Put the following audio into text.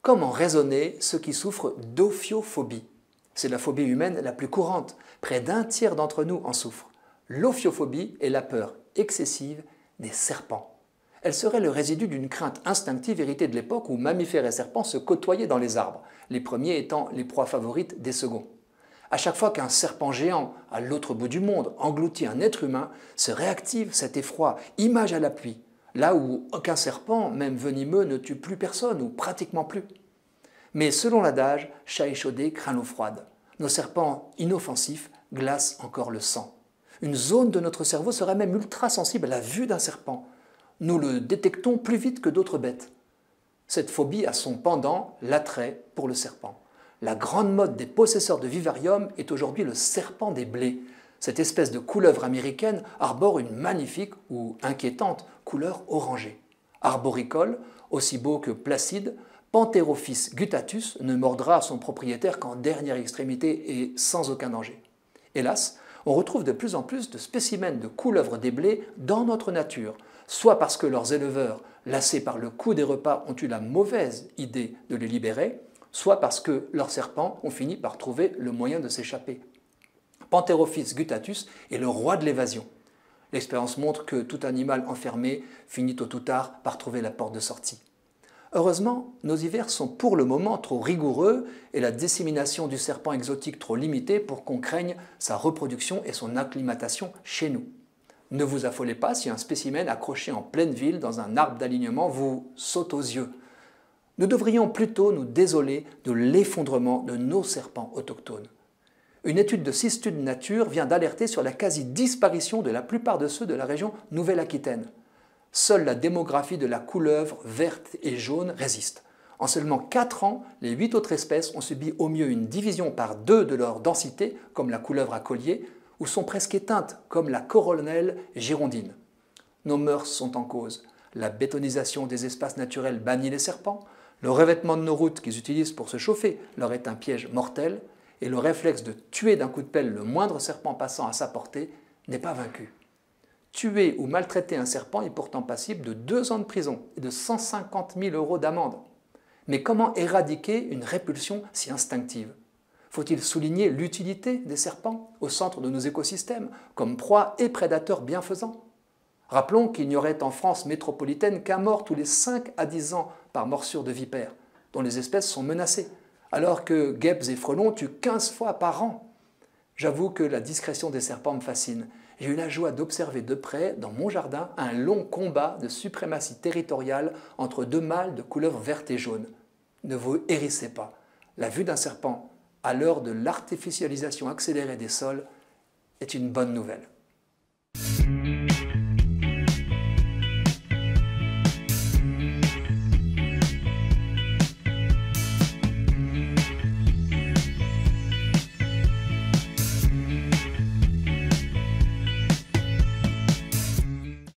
Comment raisonner ceux qui souffrent d'ophiophobie C'est la phobie humaine la plus courante. Près d'un tiers d'entre nous en souffrent. L'ophiophobie est la peur excessive des serpents. Elle serait le résidu d'une crainte instinctive héritée de l'époque où mammifères et serpents se côtoyaient dans les arbres, les premiers étant les proies favorites des seconds. À chaque fois qu'un serpent géant, à l'autre bout du monde, engloutit un être humain, se réactive cet effroi, image à l'appui, là où aucun serpent, même venimeux, ne tue plus personne, ou pratiquement plus. Mais selon l'adage, chat échaudé craint l'eau froide. Nos serpents inoffensifs glacent encore le sang. Une zone de notre cerveau serait même ultra sensible à la vue d'un serpent. Nous le détectons plus vite que d'autres bêtes. Cette phobie a son pendant, l'attrait pour le serpent. La grande mode des possesseurs de vivarium est aujourd'hui le serpent des blés, cette espèce de couleuvre américaine arbore une magnifique ou inquiétante couleur orangée. Arboricole, aussi beau que placide, Pantherophis guttatus ne mordra son propriétaire qu'en dernière extrémité et sans aucun danger. Hélas, on retrouve de plus en plus de spécimens de couleuvres des blés dans notre nature, soit parce que leurs éleveurs, lassés par le coût des repas, ont eu la mauvaise idée de les libérer, soit parce que leurs serpents ont fini par trouver le moyen de s'échapper. Pantherophis guttatus est le roi de l'évasion. L'expérience montre que tout animal enfermé finit au tout tard par trouver la porte de sortie. Heureusement, nos hivers sont pour le moment trop rigoureux et la dissémination du serpent exotique trop limitée pour qu'on craigne sa reproduction et son acclimatation chez nous. Ne vous affolez pas si un spécimen accroché en pleine ville dans un arbre d'alignement vous saute aux yeux. Nous devrions plutôt nous désoler de l'effondrement de nos serpents autochtones. Une étude de de Nature vient d'alerter sur la quasi-disparition de la plupart de ceux de la région Nouvelle-Aquitaine. Seule la démographie de la couleuvre verte et jaune résiste. En seulement 4 ans, les 8 autres espèces ont subi au mieux une division par deux de leur densité, comme la couleuvre à collier, ou sont presque éteintes, comme la coronelle girondine. Nos mœurs sont en cause. La bétonisation des espaces naturels bannit les serpents. Le revêtement de nos routes qu'ils utilisent pour se chauffer leur est un piège mortel et le réflexe de tuer d'un coup de pelle le moindre serpent passant à sa portée n'est pas vaincu. Tuer ou maltraiter un serpent est pourtant passible de deux ans de prison et de 150 000 euros d'amende. Mais comment éradiquer une répulsion si instinctive Faut-il souligner l'utilité des serpents au centre de nos écosystèmes comme proie et prédateurs bienfaisants Rappelons qu'il n'y aurait en France métropolitaine qu'un mort tous les 5 à 10 ans par morsure de vipère, dont les espèces sont menacées, alors que guêpes et frelons tuent 15 fois par an. J'avoue que la discrétion des serpents me fascine. J'ai eu la joie d'observer de près, dans mon jardin, un long combat de suprématie territoriale entre deux mâles de couleur verte et jaune. Ne vous hérissez pas. La vue d'un serpent, à l'heure de l'artificialisation accélérée des sols, est une bonne nouvelle.